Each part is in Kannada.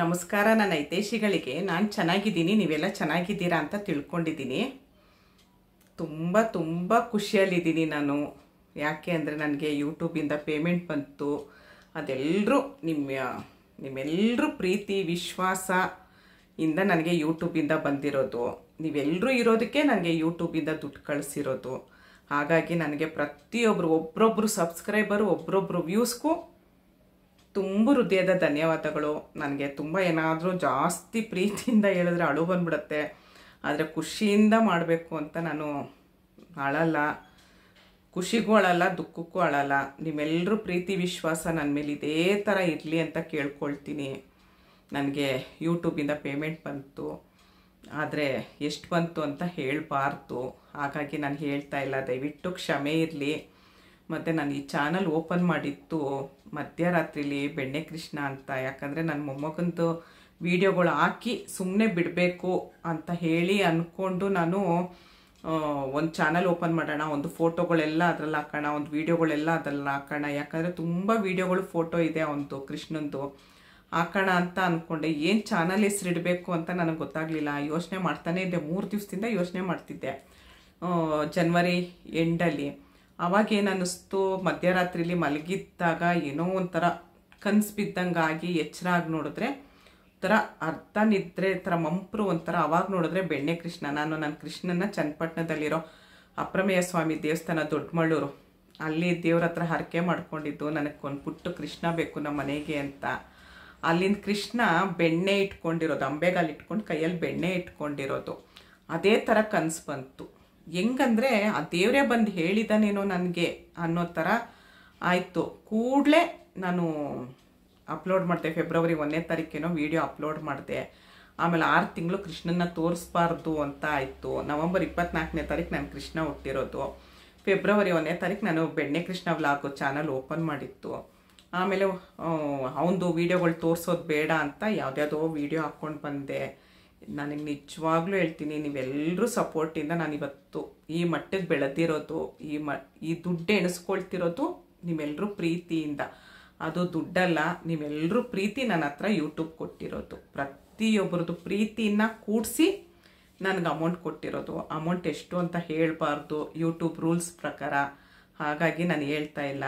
ನಮಸ್ಕಾರ ನನ್ನ ಹಿತೇಶಿಗಳಿಗೆ ನಾನು ಚೆನ್ನಾಗಿದ್ದೀನಿ ನೀವೆಲ್ಲ ಚೆನ್ನಾಗಿದ್ದೀರಾ ಅಂತ ತಿಳ್ಕೊಂಡಿದ್ದೀನಿ ತುಂಬ ತುಂಬ ಖುಷಿಯಲ್ಲಿದ್ದೀನಿ ನಾನು ಯಾಕೆ ಅಂದರೆ ನನಗೆ ಯೂಟ್ಯೂಬಿಂದ ಪೇಮೆಂಟ್ ಬಂತು ಅದೆಲ್ಲರೂ ನಿಮ್ಮ ನಿಮ್ಮೆಲ್ಲರೂ ಪ್ರೀತಿ ವಿಶ್ವಾಸ ಇಂದ ನನಗೆ ಯೂಟ್ಯೂಬಿಂದ ಬಂದಿರೋದು ನೀವೆಲ್ಲರೂ ಇರೋದಕ್ಕೆ ನನಗೆ ಯೂಟ್ಯೂಬಿಂದ ದುಡ್ಡು ಕಳಿಸಿರೋದು ಹಾಗಾಗಿ ನನಗೆ ಪ್ರತಿಯೊಬ್ಬರು ಒಬ್ಬರೊಬ್ಬರು ಸಬ್ಸ್ಕ್ರೈಬರು ಒಬ್ಬರೊಬ್ಬರು ವ್ಯೂಸ್ಗೂ ತುಂಬ ಹೃದಯದ ಧನ್ಯವಾದಗಳು ನನಗೆ ತುಂಬ ಏನಾದರೂ ಜಾಸ್ತಿ ಪ್ರೀತಿಯಿಂದ ಹೇಳಿದ್ರೆ ಅಳು ಬಂದ್ಬಿಡುತ್ತೆ ಆದರೆ ಖುಷಿಯಿಂದ ಮಾಡಬೇಕು ಅಂತ ನಾನು ಅಳಲ್ಲ ಖುಷಿಗೂ ಅಳಲ್ಲ ದುಃಖಕ್ಕೂ ಅಳಲ್ಲ ನಿಮ್ಮೆಲ್ಲರೂ ಪ್ರೀತಿ ವಿಶ್ವಾಸ ನನ್ನ ಮೇಲೆ ಇದೇ ಥರ ಇರಲಿ ಅಂತ ಕೇಳ್ಕೊಳ್ತೀನಿ ನನಗೆ ಯೂಟ್ಯೂಬಿಂದ ಪೇಮೆಂಟ್ ಬಂತು ಆದರೆ ಎಷ್ಟು ಬಂತು ಅಂತ ಹೇಳಬಾರ್ದು ಹಾಗಾಗಿ ನಾನು ಹೇಳ್ತಾ ಇಲ್ಲ ದಯವಿಟ್ಟು ಕ್ಷಮೆ ಇರಲಿ ಮತ್ತು ನಾನು ಈ ಚಾನಲ್ ಓಪನ್ ಮಾಡಿತ್ತು ಮಧ್ಯರಾತ್ರಿಲಿ ಬೆಣ್ಣೆ ಕೃಷ್ಣ ಅಂತ ಯಾಕಂದರೆ ನನ್ನ ಮೊಮ್ಮಗಂದು ವಿಡಿಯೋಗಳು ಹಾಕಿ ಸುಮ್ಮನೆ ಬಿಡಬೇಕು ಅಂತ ಹೇಳಿ ಅಂದ್ಕೊಂಡು ನಾನು ಒಂದು ಚಾನಲ್ ಓಪನ್ ಮಾಡೋಣ ಒಂದು ಫೋಟೋಗಳೆಲ್ಲ ಅದರಲ್ಲಿ ಹಾಕೋಣ ಒಂದು ವೀಡಿಯೋಗಳೆಲ್ಲ ಅದರಲ್ಲಿ ಹಾಕೋಣ ಯಾಕಂದರೆ ತುಂಬ ವೀಡಿಯೋಗಳು ಫೋಟೋ ಇದೆ ಅವನದು ಕೃಷ್ಣಂದು ಹಾಕೋಣ ಅಂತ ಅಂದ್ಕೊಂಡೆ ಏನು ಚಾನಲ್ ಹೆಸರಿಡಬೇಕು ಅಂತ ನನಗೆ ಗೊತ್ತಾಗಲಿಲ್ಲ ಯೋಚನೆ ಮಾಡ್ತಾನೆ ಇದ್ದೆ ಮೂರು ದಿವಸದಿಂದ ಯೋಚನೆ ಮಾಡ್ತಿದ್ದೆ ಜನ್ವರಿ ಎಂಡಲ್ಲಿ ಆವಾಗೇನು ಅನ್ನಿಸ್ತು ಮಧ್ಯರಾತ್ರಿಲಿ ಮಲಗಿದ್ದಾಗ ಏನೋ ಒಂಥರ ಕನ್ಸು ಬಿದ್ದಂಗಾಗಿ ಎಚ್ಚರ ಆಗಿ ನೋಡಿದ್ರೆ ಒಂಥರ ಅರ್ಧ ನಿದ್ರೆ ಥರ ಮಂಪರು ಒಂಥರ ಅವಾಗ ನೋಡಿದ್ರೆ ಬೆಣ್ಣೆ ಕೃಷ್ಣ ನಾನು ನನ್ನ ಕೃಷ್ಣನ ಚನ್ನಪಟ್ಟಣದಲ್ಲಿರೋ ಅಪ್ರಮೇಯ ಸ್ವಾಮಿ ದೇವಸ್ಥಾನ ದೊಡ್ಡಮಳ್ಳೂರು ಅಲ್ಲಿ ದೇವ್ರ ಹತ್ರ ಹರಕೆ ಮಾಡ್ಕೊಂಡಿದ್ದು ಒಂದು ಪುಟ್ಟು ಕೃಷ್ಣ ಬೇಕು ನಮ್ಮ ಮನೆಗೆ ಅಂತ ಅಲ್ಲಿಂದ ಕೃಷ್ಣ ಬೆಣ್ಣೆ ಇಟ್ಕೊಂಡಿರೋದು ಅಂಬೆಗಾಲ್ ಇಟ್ಕೊಂಡು ಕೈಯಲ್ಲಿ ಬೆಣ್ಣೆ ಇಟ್ಕೊಂಡಿರೋದು ಅದೇ ಥರ ಕನಸು ಬಂತು ಹೆಂಗಂದ್ರೆ ಆ ದೇವರೇ ಬಂದು ಹೇಳಿದಾನೇನೋ ನನಗೆ ಅನ್ನೋ ಥರ ಆಯಿತು ಕೂಡಲೇ ನಾನು ಅಪ್ಲೋಡ್ ಮಾಡಿದೆ ಫೆಬ್ರವರಿ ಒಂದನೇ ತಾರೀಕೇನೋ ವಿಡಿಯೋ ಅಪ್ಲೋಡ್ ಮಾಡಿದೆ ಆಮೇಲೆ ಆರು ತಿಂಗಳು ಕೃಷ್ಣನ ತೋರಿಸ್ಬಾರ್ದು ಅಂತ ಆಯಿತು ನವಂಬರ್ ಇಪ್ಪತ್ನಾಲ್ಕನೇ ತಾರೀಕು ನಾನು ಕೃಷ್ಣ ಹುಟ್ಟಿರೋದು ಫೆಬ್ರವರಿ ಒಂದನೇ ತಾರೀಕು ನಾನು ಬೆಣ್ಣೆ ಕೃಷ್ಣ ವ್ಲಾಗು ಚಾನಲ್ ಓಪನ್ ಮಾಡಿತ್ತು ಆಮೇಲೆ ಅವನದು ವೀಡಿಯೋಗಳು ತೋರಿಸೋದು ಬೇಡ ಅಂತ ಯಾವುದ್ಯಾವುದೋ ವೀಡಿಯೋ ಹಾಕ್ಕೊಂಡು ಬಂದೆ ನನಗೆ ನಿಜವಾಗ್ಲೂ ಹೇಳ್ತೀನಿ ನೀವೆಲ್ಲರೂ ಸಪೋರ್ಟಿಂದ ನಾನು ಇವತ್ತು ಈ ಮಟ್ಟಕ್ಕೆ ಬೆಳೆದಿರೋದು ಈ ಮ ಈ ದುಡ್ಡು ಎಣಿಸ್ಕೊಳ್ತಿರೋದು ನಿಮ್ಮೆಲ್ಲರೂ ಪ್ರೀತಿಯಿಂದ ಅದು ದುಡ್ಡಲ್ಲ ನೀವೆಲ್ಲರೂ ಪ್ರೀತಿ ನನ್ನ ಹತ್ರ ಯೂಟ್ಯೂಬ್ ಕೊಟ್ಟಿರೋದು ಪ್ರತಿಯೊಬ್ಬರದ್ದು ಪ್ರೀತಿಯನ್ನ ಕೂಡಿಸಿ ನನಗೆ ಅಮೌಂಟ್ ಕೊಟ್ಟಿರೋದು ಅಮೌಂಟ್ ಎಷ್ಟು ಅಂತ ಹೇಳಬಾರ್ದು ಯೂಟ್ಯೂಬ್ ರೂಲ್ಸ್ ಪ್ರಕಾರ ಹಾಗಾಗಿ ನಾನು ಹೇಳ್ತಾ ಇಲ್ಲ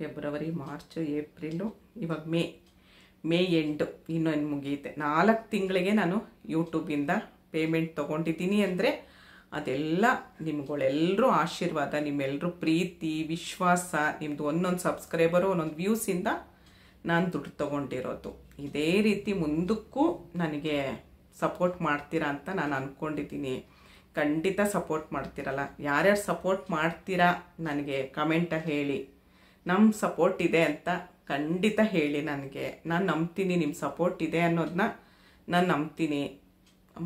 ಫೆಬ್ರವರಿ ಮಾರ್ಚ್ ಏಪ್ರಿಲು ಇವಾಗ ಮೇ ಮೇ ಎಂಟು ಇನ್ನೊಂದು ಮುಗಿಯುತ್ತೆ ನಾಲ್ಕು ತಿಂಗಳಿಗೆ ನಾನು ಯೂಟ್ಯೂಬಿಂದ ಪೇಮೆಂಟ್ ತೊಗೊಂಡಿದ್ದೀನಿ ಅಂದರೆ ಅದೆಲ್ಲ ನಿಮ್ಗಳೆಲ್ಲರೂ ಆಶೀರ್ವಾದ ನಿಮ್ಮೆಲ್ಲರೂ ಪ್ರೀತಿ ವಿಶ್ವಾಸ ನಿಮ್ಮದು ಒಂದೊಂದು ಸಬ್ಸ್ಕ್ರೈಬರು ಒಂದೊಂದು ವ್ಯೂಸಿಂದ ನಾನು ದುಡ್ಡು ತೊಗೊಂಡಿರೋದು ಇದೇ ರೀತಿ ಮುಂದಕ್ಕೂ ನನಗೆ ಸಪೋರ್ಟ್ ಮಾಡ್ತೀರಾ ಅಂತ ನಾನು ಅಂದ್ಕೊಂಡಿದ್ದೀನಿ ಖಂಡಿತ ಸಪೋರ್ಟ್ ಮಾಡ್ತೀರಲ್ಲ ಯಾರ್ಯಾರು ಸಪೋರ್ಟ್ ಮಾಡ್ತೀರಾ ನನಗೆ ಕಮೆಂಟಾಗಿ ಹೇಳಿ ನಮ್ಮ ಸಪೋರ್ಟ್ ಇದೆ ಅಂತ ಖಂಡಿತ ಹೇಳಿ ನನಗೆ ನಾನು ನಂಬ್ತೀನಿ ನಿಮ್ಮ ಸಪೋರ್ಟ್ ಇದೆ ಅನ್ನೋದನ್ನ ನಾನು ನಂಬ್ತೀನಿ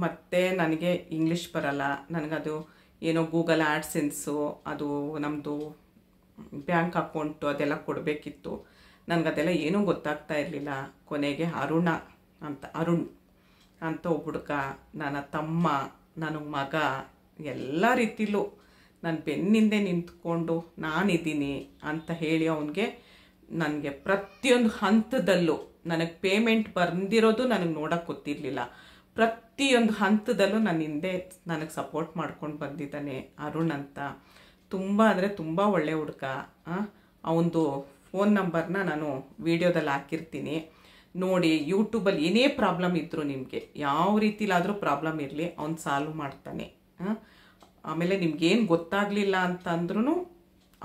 ಮತ್ತು ನನಗೆ ಇಂಗ್ಲೀಷ್ ಬರಲ್ಲ ನನಗದು ಏನೋ ಗೂಗಲ್ ಆ್ಯಡ್ ಸೆನ್ಸು ಅದು ನಮ್ಮದು ಬ್ಯಾಂಕ್ ಅಕೌಂಟು ಅದೆಲ್ಲ ಕೊಡಬೇಕಿತ್ತು ನನಗದೆಲ್ಲ ಏನೂ ಗೊತ್ತಾಗ್ತಾ ಇರಲಿಲ್ಲ ಕೊನೆಗೆ ಅರುಣ ಅಂತ ಅರುಣ್ ಅಂತ ಒಬ್ಬ ಹುಡುಗ ನನ್ನ ತಮ್ಮ ನನಗೆ ಮಗ ಎಲ್ಲ ರೀತಿಲೂ ನಾನು ಬೆನ್ನಿಂದೆ ನಿಂತ್ಕೊಂಡು ನಾನಿದ್ದೀನಿ ಅಂತ ಹೇಳಿ ಅವನಿಗೆ ನನಗೆ ಪ್ರತಿಯೊಂದು ಹಂತದಲ್ಲೂ ನನಗೆ ಪೇಮೆಂಟ್ ಬಂದಿರೋದು ನನಗೆ ನೋಡೋಕ್ಕೆ ಗೊತ್ತಿರಲಿಲ್ಲ ಪ್ರತಿಯೊಂದು ಹಂತದಲ್ಲೂ ನನ್ನ ಹಿಂದೆ ನನಗೆ ಸಪೋರ್ಟ್ ಮಾಡ್ಕೊಂಡು ಬಂದಿದ್ದಾನೆ ಅರುಣ್ ಅಂತ ತುಂಬ ಅಂದರೆ ತುಂಬ ಒಳ್ಳೆ ಹುಡುಗ ಅವನದು ಫೋನ್ ನಂಬರ್ನ ನಾನು ವಿಡಿಯೋದಲ್ಲಿ ಹಾಕಿರ್ತೀನಿ ನೋಡಿ ಯೂಟ್ಯೂಬಲ್ಲಿ ಏನೇ ಪ್ರಾಬ್ಲಮ್ ಇದ್ದರೂ ನಿಮಗೆ ಯಾವ ರೀತಿಲಾದರೂ ಪ್ರಾಬ್ಲಮ್ ಇರಲಿ ಅವ್ನು ಸಾಲ್ವ್ ಮಾಡ್ತಾನೆ ಆಮೇಲೆ ನಿಮ್ಗೇನು ಗೊತ್ತಾಗಲಿಲ್ಲ ಅಂತಂದ್ರೂ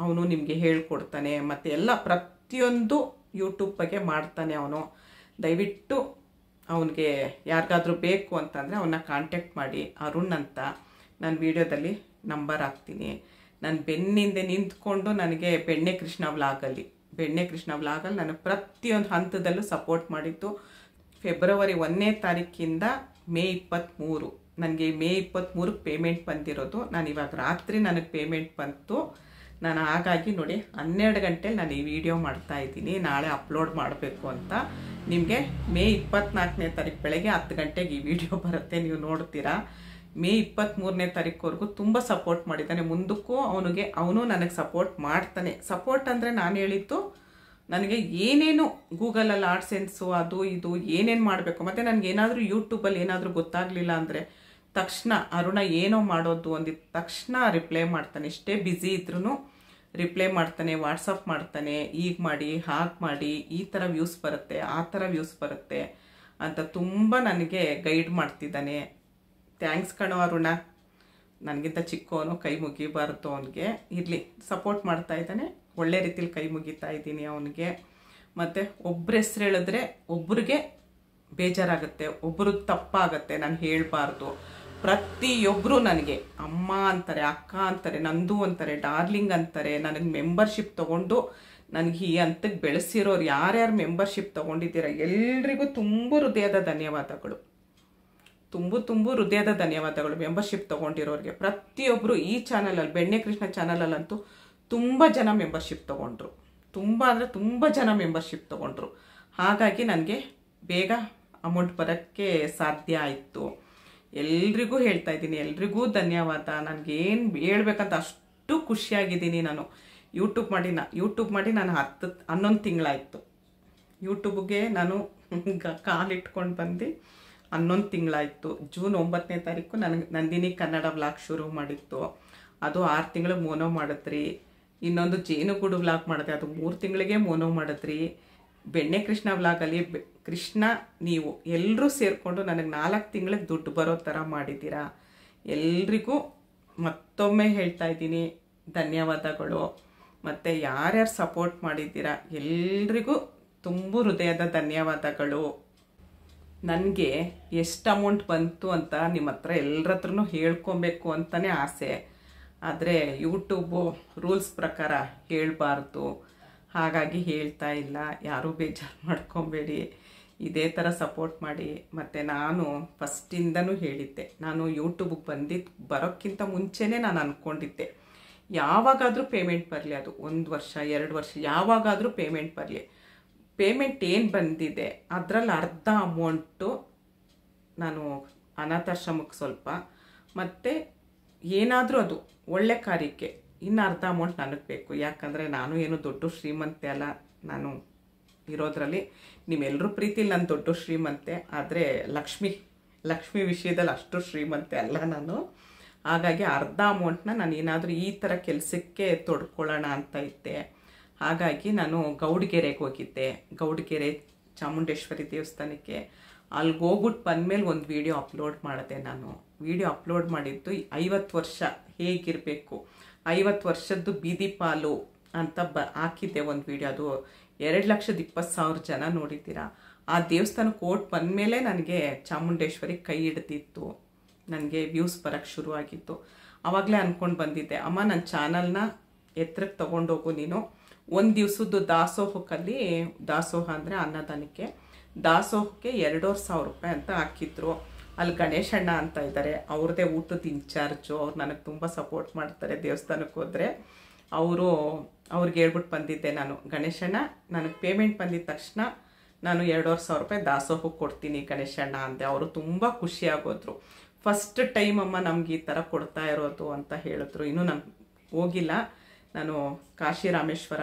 ಅವನು ನಿಮಗೆ ಹೇಳ್ಕೊಡ್ತಾನೆ ಮತ್ತು ಎಲ್ಲ ಪ್ರ ಪ್ರತಿಯೊಂದು ಯೂಟ್ಯೂಬ್ ಬಗ್ಗೆ ಮಾಡ್ತಾನೆ ಅವನು ದಯವಿಟ್ಟು ಅವನಿಗೆ ಯಾರಿಗಾದ್ರೂ ಬೇಕು ಅಂತಂದರೆ ಅವನ್ನ ಕಾಂಟ್ಯಾಕ್ಟ್ ಮಾಡಿ ಅರುಣ್ ಅಂತ ನಾನು ವೀಡಿಯೋದಲ್ಲಿ ನಂಬರ್ ಹಾಕ್ತೀನಿ ನಾನು ಬೆನ್ನಿಂದೆ ನಿಂತ್ಕೊಂಡು ನನಗೆ ಬೆಣ್ಣೆ ಕೃಷ್ಣ ವ್ಲಾಗಲ್ಲಿ ಬೆಣ್ಣೆ ಕೃಷ್ಣ ವ್ಲಾಗಲ್ಲಿ ನಾನು ಪ್ರತಿಯೊಂದು ಹಂತದಲ್ಲೂ ಸಪೋರ್ಟ್ ಮಾಡಿತ್ತು ಫೆಬ್ರವರಿ ಒಂದನೇ ತಾರೀಕಿಂದ ಮೇ ಇಪ್ಪತ್ತ್ಮೂರು ನನಗೆ ಮೇ ಇಪ್ಪತ್ತ್ಮೂರಕ್ಕೆ ಪೇಮೆಂಟ್ ಬಂದಿರೋದು ನಾನು ಇವಾಗ ರಾತ್ರಿ ನನಗೆ ಪೇಮೆಂಟ್ ಬಂತು ನಾನು ಹಾಗಾಗಿ ನೋಡಿ ಹನ್ನೆರಡು ಗಂಟೆಲಿ ನಾನು ಈ ವಿಡಿಯೋ ಮಾಡ್ತಾ ನಾಳೆ ಅಪ್ಲೋಡ್ ಮಾಡಬೇಕು ಅಂತ ನಿಮಗೆ ಮೇ ಇಪ್ಪತ್ನಾಲ್ಕನೇ ತಾರೀಕು ಬೆಳಗ್ಗೆ ಹತ್ತು ಗಂಟೆಗೆ ಈ ವಿಡಿಯೋ ಬರುತ್ತೆ ನೀವು ನೋಡ್ತೀರಾ ಮೇ ಇಪ್ಪತ್ತ್ಮೂರನೇ ತಾರೀಕುವರೆಗೂ ತುಂಬ ಸಪೋರ್ಟ್ ಮಾಡಿದ್ದಾನೆ ಮುಂದಕ್ಕೂ ಅವನಿಗೆ ಅವನು ನನಗೆ ಸಪೋರ್ಟ್ ಮಾಡ್ತಾನೆ ಸಪೋರ್ಟ್ ಅಂದರೆ ನಾನು ಹೇಳಿದ್ದು ನನಗೆ ಏನೇನು ಗೂಗಲಲ್ಲಿ ಸೆನ್ಸು ಅದು ಇದು ಏನೇನು ಮಾಡಬೇಕು ಮತ್ತು ನನಗೇನಾದರೂ ಯೂಟ್ಯೂಬಲ್ಲಿ ಏನಾದರೂ ಗೊತ್ತಾಗಲಿಲ್ಲ ಅಂದರೆ ತಕ್ಷಣ ಅರುಣ ಏನೋ ಮಾಡೋದು ಅಂದಿದ್ದ ತಕ್ಷಣ ರಿಪ್ಲೈ ಮಾಡ್ತಾನೆ ಇಷ್ಟೇ ಬ್ಯುಸಿ ಇದ್ರೂ ರಿಪ್ಲೈ ಮಾಡ್ತಾನೆ ವಾಟ್ಸಪ್ ಮಾಡ್ತಾನೆ ಈಗ ಮಾಡಿ ಹಾಗೆ ಮಾಡಿ ಈ ಥರ ವ್ಯೂಸ್ ಬರುತ್ತೆ ಆ ಥರ ವ್ಯೂಸ್ ಬರುತ್ತೆ ಅಂತ ತುಂಬ ನನಗೆ ಗೈಡ್ ಮಾಡ್ತಿದ್ದಾನೆ ಥ್ಯಾಂಕ್ಸ್ ಕಣೋ ಅರುಣ ನನಗಿಂತ ಚಿಕ್ಕವನು ಕೈ ಮುಗಿಬಾರ್ದು ಅವನಿಗೆ ಇರಲಿ ಸಪೋರ್ಟ್ ಮಾಡ್ತಾ ಇದ್ದಾನೆ ಒಳ್ಳೆ ರೀತಿಲಿ ಕೈ ಮುಗಿತಾ ಇದ್ದೀನಿ ಅವನಿಗೆ ಮತ್ತು ಒಬ್ಬರ ಹೆಸ್ರು ಹೇಳಿದ್ರೆ ಒಬ್ರಿಗೆ ಬೇಜಾರಾಗುತ್ತೆ ಒಬ್ರಿಗೆ ತಪ್ಪಾಗುತ್ತೆ ನಾನು ಹೇಳಬಾರ್ದು ಪ್ರತಿಯೊಬ್ಬರು ನನಗೆ ಅಮ್ಮ ಅಂತಾರೆ ಅಕ್ಕ ಅಂತಾರೆ ನಂದು ಅಂತಾರೆ ಡಾರ್ಲಿಂಗ್ ಅಂತಾರೆ ನನಗೆ ಮೆಂಬರ್ಶಿಪ್ ತೊಗೊಂಡು ನನಗೆ ಈ ಹಂತಕ್ಕೆ ಬೆಳೆಸಿರೋರು ಯಾರ್ಯಾರು ಮೆಂಬರ್ಶಿಪ್ ತೊಗೊಂಡಿದ್ದೀರ ಎಲ್ರಿಗೂ ತುಂಬ ಹೃದಯದ ಧನ್ಯವಾದಗಳು ತುಂಬ ತುಂಬ ಹೃದಯದ ಧನ್ಯವಾದಗಳು ಮೆಂಬರ್ಶಿಪ್ ತೊಗೊಂಡಿರೋರಿಗೆ ಪ್ರತಿಯೊಬ್ಬರು ಈ ಚಾನಲಲ್ಲಿ ಬೆಣ್ಣೆ ಕೃಷ್ಣ ಚಾನಲಲ್ಲಂತೂ ತುಂಬ ಜನ ಮೆಂಬರ್ಶಿಪ್ ತೊಗೊಂಡ್ರು ತುಂಬ ಅಂದರೆ ತುಂಬ ಜನ ಮೆಂಬರ್ಶಿಪ್ ತೊಗೊಂಡ್ರು ಹಾಗಾಗಿ ನನಗೆ ಬೇಗ ಅಮೌಂಟ್ ಬರೋಕ್ಕೆ ಸಾಧ್ಯ ಆಯಿತು ಎಲ್ರಿಗೂ ಹೇಳ್ತಾ ಇದ್ದೀನಿ ಎಲ್ರಿಗೂ ಧನ್ಯವಾದ ನನಗೇನು ಹೇಳ್ಬೇಕಂತ ಅಷ್ಟು ಖುಷಿಯಾಗಿದ್ದೀನಿ ನಾನು ಯೂಟ್ಯೂಬ್ ಮಾಡಿ ನಾ ಯೂಟ್ಯೂಬ್ ಮಾಡಿ ನಾನು ಹತ್ತು ಹನ್ನೊಂದು ತಿಂಗಳಾಯಿತು ಯೂಟ್ಯೂಬ್ಗೆ ನಾನು ಕಾಲಿಟ್ಕೊಂಡು ಬಂದು ಹನ್ನೊಂದು ತಿಂಗಳಾಯಿತು ಜೂನ್ ಒಂಬತ್ತನೇ ತಾರೀಕು ನನಗೆ ನಂದಿನಿ ಕನ್ನಡ ವ್ಲಾಗ್ ಶುರು ಮಾಡಿತ್ತು ಅದು ಆರು ತಿಂಗಳಿಗೆ ಮೋನೋ ಮಾಡಿದ್ರಿ ಇನ್ನೊಂದು ಜೇನುಗೂಡು ವ್ಲಾಗ್ ಮಾಡಿದೆ ಅದು ಮೂರು ತಿಂಗಳಿಗೆ ಮೋನೋ ಮಾಡಿದ್ರಿ ಬೆಣ್ಣೆ ಕೃಷ್ಣ ವ್ಲಾಗಲ್ಲಿ ಕೃಷ್ಣ ನೀವು ಎಲ್ಲರೂ ಸೇರಿಕೊಂಡು ನನಗೆ ನಾಲ್ಕು ತಿಂಗಳಿಗೆ ದುಡ್ಡು ಬರೋ ಥರ ಮಾಡಿದ್ದೀರಾ ಎಲ್ರಿಗೂ ಮತ್ತೊಮ್ಮೆ ಹೇಳ್ತಾ ಇದ್ದೀನಿ ಧನ್ಯವಾದಗಳು ಮತ್ತು ಯಾರ್ಯಾರು ಸಪೋರ್ಟ್ ಮಾಡಿದ್ದೀರಾ ಎಲ್ರಿಗೂ ತುಂಬ ಹೃದಯದ ಧನ್ಯವಾದಗಳು ನನಗೆ ಎಷ್ಟು ಅಮೌಂಟ್ ಬಂತು ಅಂತ ನಿಮ್ಮ ಹತ್ರ ಎಲ್ಲರ ಹತ್ರನೂ ಹೇಳ್ಕೊಬೇಕು ಅಂತಲೇ ಆಸೆ ಆದರೆ ಯೂಟ್ಯೂಬು ರೂಲ್ಸ್ ಪ್ರಕಾರ ಹೇಳಬಾರ್ದು ಹಾಗಾಗಿ ಹೇಳ್ತಾ ಇಲ್ಲ ಯಾರೂ ಬೇಜಾರು ಮಾಡ್ಕೊಬೇಡಿ ಇದೇ ಥರ ಸಪೋರ್ಟ್ ಮಾಡಿ ಮತ್ತು ನಾನು ಫಸ್ಟಿಂದನೂ ಹೇಳಿದ್ದೆ ನಾನು ಯೂಟ್ಯೂಬಿಗೆ ಬಂದಿದ್ದು ಬರೋಕ್ಕಿಂತ ಮುಂಚೆನೇ ನಾನು ಅಂದ್ಕೊಂಡಿದ್ದೆ ಯಾವಾಗಾದರೂ ಪೇಮೆಂಟ್ ಬರಲಿ ಅದು ಒಂದು ವರ್ಷ ಎರಡು ವರ್ಷ ಯಾವಾಗಾದರೂ ಪೇಮೆಂಟ್ ಬರಲಿ ಪೇಮೆಂಟ್ ಏನು ಬಂದಿದೆ ಅದರಲ್ಲಿ ಅರ್ಧ ಅಮೌಂಟು ನಾನು ಅನಾಥಾಶ್ರಮಕ್ಕೆ ಸ್ವಲ್ಪ ಮತ್ತು ಏನಾದರೂ ಅದು ಒಳ್ಳೆ ಕಾರ್ಯಕ್ಕೆ ಇನ್ನು ಅರ್ಧ ಅಮೌಂಟ್ ನನಗೆ ಬೇಕು ಯಾಕಂದರೆ ನಾನು ಏನು ದೊಡ್ಡ ಶ್ರೀಮಂತೆ ಅಲ್ಲ ನಾನು ಇರೋದ್ರಲ್ಲಿ ನಿಮ್ಮೆಲ್ಲರೂ ಪ್ರೀತಿಲಿ ನಾನು ದೊಡ್ಡ ಶ್ರೀಮಂತೆ ಆದರೆ ಲಕ್ಷ್ಮಿ ಲಕ್ಷ್ಮಿ ವಿಷಯದಲ್ಲಿ ಅಷ್ಟು ಶ್ರೀಮಂತೆ ಅಲ್ಲ ನಾನು ಹಾಗಾಗಿ ಅರ್ಧ ಅಮೌಂಟ್ನ ನಾನು ಏನಾದರೂ ಈ ಥರ ಕೆಲಸಕ್ಕೆ ತೊಡ್ಕೊಳ್ಳೋಣ ಅಂತ ಇದ್ದೆ ಹಾಗಾಗಿ ನಾನು ಗೌಡ್ಗೆರೆಗೆ ಹೋಗಿದ್ದೆ ಗೌಡ್ಗೆರೆ ಚಾಮುಂಡೇಶ್ವರಿ ದೇವಸ್ಥಾನಕ್ಕೆ ಅಲ್ಲಿಗೆ ಹೋಗ್ಬಿಟ್ಟು ಬಂದಮೇಲೆ ಒಂದು ವಿಡಿಯೋ ಅಪ್ಲೋಡ್ ಮಾಡಿದೆ ನಾನು ವಿಡಿಯೋ ಅಪ್ಲೋಡ್ ಮಾಡಿದ್ದು ಐವತ್ತು ವರ್ಷ ಹೇಗಿರಬೇಕು ಐವತ್ತು ವರ್ಷದ್ದು ಬೀದಿ ಪಾಲು ಅಂತ ಬ ಹಾಕಿದ್ದೆ ಒಂದು ವಿಡಿಯೋ ಅದು ಎರಡು ಲಕ್ಷದ ಇಪ್ಪತ್ತು ಸಾವಿರ ಜನ ನೋಡಿದ್ದೀರಾ ಆ ದೇವಸ್ಥಾನ ಕೋರ್ಟ್ ಬಂದಮೇಲೆ ಮೇಲೆ ನನಗೆ ಚಾಮುಂಡೇಶ್ವರಿ ಕೈ ಹಿಡ್ದಿತ್ತು ನನಗೆ ವ್ಯೂಸ್ ಬರೋಕ್ಕೆ ಶುರುವಾಗಿತ್ತು ಆವಾಗಲೇ ಅಂದ್ಕೊಂಡು ಬಂದಿದ್ದೆ ಅಮ್ಮ ನನ್ನ ಚಾನಲ್ನ ಎತ್ತರಕ್ಕೆ ತೊಗೊಂಡೋಗು ನೀನು ಒಂದು ದಿವಸದ್ದು ದಾಸೋಹಕ್ಕಲ್ಲಿ ದಾಸೋಹ ಅಂದರೆ ಅನ್ನದಾನಕ್ಕೆ ದಾಸೋಹಕ್ಕೆ ಎರಡೂವರೆ ಸಾವಿರ ರೂಪಾಯಿ ಅಂತ ಹಾಕಿದ್ರು ಅಲ್ಲಿ ಗಣೇಶಣ್ಣ ಅಂತ ಇದ್ದಾರೆ ಅವ್ರದ್ದೇ ಊಟದ ಇನ್ಚಾರ್ಜು ಅವ್ರು ನನಗೆ ತುಂಬ ಸಪೋರ್ಟ್ ಮಾಡ್ತಾರೆ ದೇವಸ್ಥಾನಕ್ಕೆ ಹೋದರೆ ಅವರು ಅವ್ರಿಗೆ ಹೇಳ್ಬಿಟ್ಟು ಬಂದಿದ್ದೆ ನಾನು ಗಣೇಶಣ್ಣ ನನಗೆ ಪೇಮೆಂಟ್ ಬಂದಿದ್ದ ತಕ್ಷಣ ನಾನು ಎರಡೂವರೆ ಸಾವಿರ ರೂಪಾಯಿ ದಾಸೋಹಕ್ಕೆ ಕೊಡ್ತೀನಿ ಗಣೇಶಣ್ಣ ಅಂದೆ ಅವರು ತುಂಬ ಖುಷಿಯಾಗೋದ್ರು ಫಸ್ಟ್ ಟೈಮ್ ಅಮ್ಮ ನಮ್ಗೆ ಈ ಥರ ಕೊಡ್ತಾ ಇರೋದು ಅಂತ ಹೇಳಿದ್ರು ಇನ್ನೂ ನಾನು ಹೋಗಿಲ್ಲ ನಾನು ಕಾಶಿ ರಾಮೇಶ್ವರ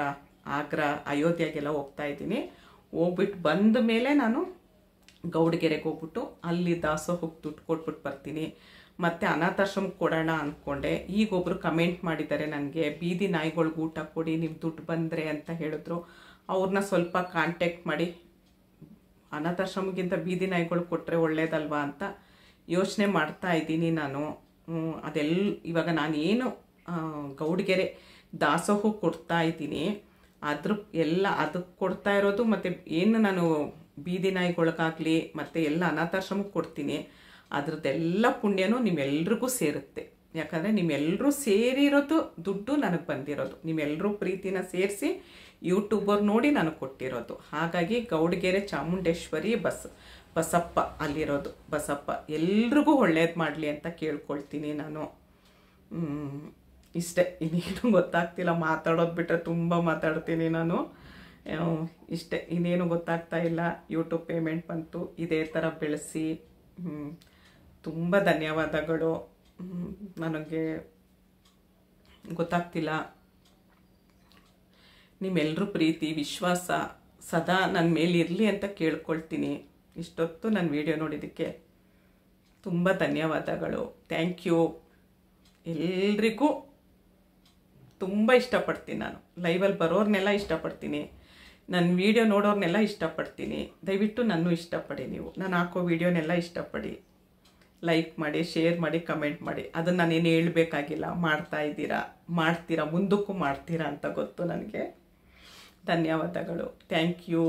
ಆಗ್ರಾ ಅಯೋಧ್ಯೆಗೆಲ್ಲ ಹೋಗ್ತಾ ಇದ್ದೀನಿ ಹೋಗ್ಬಿಟ್ಟು ಬಂದ ಮೇಲೆ ನಾನು ಗೌಡಗೆರೆಗೆ ಹೋಗ್ಬಿಟ್ಟು ಅಲ್ಲಿ ದಾಸೋಹಕ್ಕೆ ದುಡ್ಡು ಕೊಟ್ಬಿಟ್ಟು ಬರ್ತೀನಿ ಮತ್ತು ಅನಾಥಾಶ್ರಮ ಕೊಡೋಣ ಅಂದ್ಕೊಂಡೆ ಈಗ ಒಬ್ಬರು ಕಮೆಂಟ್ ಮಾಡಿದ್ದಾರೆ ನನಗೆ ಬೀದಿ ನಾಯಿಗಳ್ಗೆ ಊಟ ಕೊಡಿ ನಿಮ್ಮ ದುಡ್ಡು ಬಂದರೆ ಅಂತ ಹೇಳಿದ್ರು ಅವ್ರನ್ನ ಸ್ವಲ್ಪ ಕಾಂಟ್ಯಾಕ್ಟ್ ಮಾಡಿ ಅನಾಥಾಶ್ರಮಗಿಂತ ಬೀದಿ ನಾಯಿಗಳು ಕೊಟ್ಟರೆ ಒಳ್ಳೇದಲ್ವಾ ಅಂತ ಯೋಚನೆ ಮಾಡ್ತಾ ಇದ್ದೀನಿ ನಾನು ಅದೆಲ್ಲ ಇವಾಗ ನಾನೇನು ಗೌಡಗೆರೆ ದಾಸೋಹ ಕೊಡ್ತಾ ಇದ್ದೀನಿ ಅದ್ರ ಎಲ್ಲ ಅದಕ್ಕೆ ಕೊಡ್ತಾ ಇರೋದು ಮತ್ತು ಏನು ನಾನು ಬೀದಿ ನಾಯಿಗೊಳಗಾಗಲಿ ಮತ್ತು ಎಲ್ಲ ಅನಾಥಾಶ್ರಮಕ್ಕೆ ಕೊಡ್ತೀನಿ ಅದರದ್ದೆಲ್ಲ ಪುಣ್ಯನೂ ನಿಮ್ಮೆಲ್ರಿಗೂ ಸೇರುತ್ತೆ ಯಾಕಂದರೆ ನಿಮ್ಮೆಲ್ಲರೂ ಸೇರಿರೋದು ದುಡ್ಡು ನನಗೆ ಬಂದಿರೋದು ನಿಮ್ಮೆಲ್ಲರೂ ಪ್ರೀತಿನ ಸೇರಿಸಿ ಯೂಟ್ಯೂಬರ್ ನೋಡಿ ನನಗೆ ಕೊಟ್ಟಿರೋದು ಹಾಗಾಗಿ ಗೌಡಗೆರೆ ಚಾಮುಂಡೇಶ್ವರಿ ಬಸ್ ಬಸಪ್ಪ ಅಲ್ಲಿರೋದು ಬಸಪ್ಪ ಎಲ್ರಿಗೂ ಒಳ್ಳೇದು ಮಾಡಲಿ ಅಂತ ಕೇಳ್ಕೊಳ್ತೀನಿ ನಾನು ಇಷ್ಟೇ ಇನ್ನೇನು ಗೊತ್ತಾಗ್ತಿಲ್ಲ ಮಾತಾಡೋದು ಬಿಟ್ಟರೆ ತುಂಬ ಮಾತಾಡ್ತೀನಿ ನಾನು ಇಷ್ಟೇ ಇನ್ನೇನು ಗೊತ್ತಾಗ್ತಾ ಇಲ್ಲ ಯೂಟ್ಯೂಬ್ ಪೇಮೆಂಟ್ ಬಂತು ಇದೇ ಥರ ಬೆಳೆಸಿ ತುಂಬ ಧನ್ಯವಾದಗಳು ನನಗೆ ಗೊತ್ತಾಗ್ತಿಲ್ಲ ನಿಮ್ಮೆಲ್ಲರೂ ಪ್ರೀತಿ ವಿಶ್ವಾಸ ಸದಾ ನನ್ನ ಮೇಲಿರಲಿ ಅಂತ ಕೇಳ್ಕೊಳ್ತೀನಿ ಇಷ್ಟೊತ್ತು ನನ್ನ ವಿಡಿಯೋ ನೋಡಿದ್ದಕ್ಕೆ ತುಂಬ ಧನ್ಯವಾದಗಳು ಥ್ಯಾಂಕ್ ಯು ಎಲ್ರಿಗೂ ತುಂಬ ಇಷ್ಟಪಡ್ತೀನಿ ನಾನು ಲೈವಲ್ಲಿ ಬರೋರ್ನೆಲ್ಲ ಇಷ್ಟಪಡ್ತೀನಿ ನನ್ನ ವೀಡಿಯೋ ನೋಡೋರ್ನೆಲ್ಲ ಇಷ್ಟಪಡ್ತೀನಿ ದಯವಿಟ್ಟು ನನ್ನೂ ಇಷ್ಟಪಡಿ ನೀವು ನಾನು ಹಾಕೋ ವೀಡಿಯೋನೆಲ್ಲ ಇಷ್ಟಪಡಿ ಲೈಕ್ ಮಾಡಿ ಶೇರ್ ಮಾಡಿ ಕಮೆಂಟ್ ಮಾಡಿ ಅದನ್ನು ನಾನೇನು ಹೇಳಬೇಕಾಗಿಲ್ಲ ಮಾಡ್ತಾ ಇದ್ದೀರಾ ಮಾಡ್ತೀರಾ ಮುಂದಕ್ಕೂ ಮಾಡ್ತೀರಾ ಅಂತ ಗೊತ್ತು ನನಗೆ ಧನ್ಯವಾದಗಳು ಥ್ಯಾಂಕ್ ಯು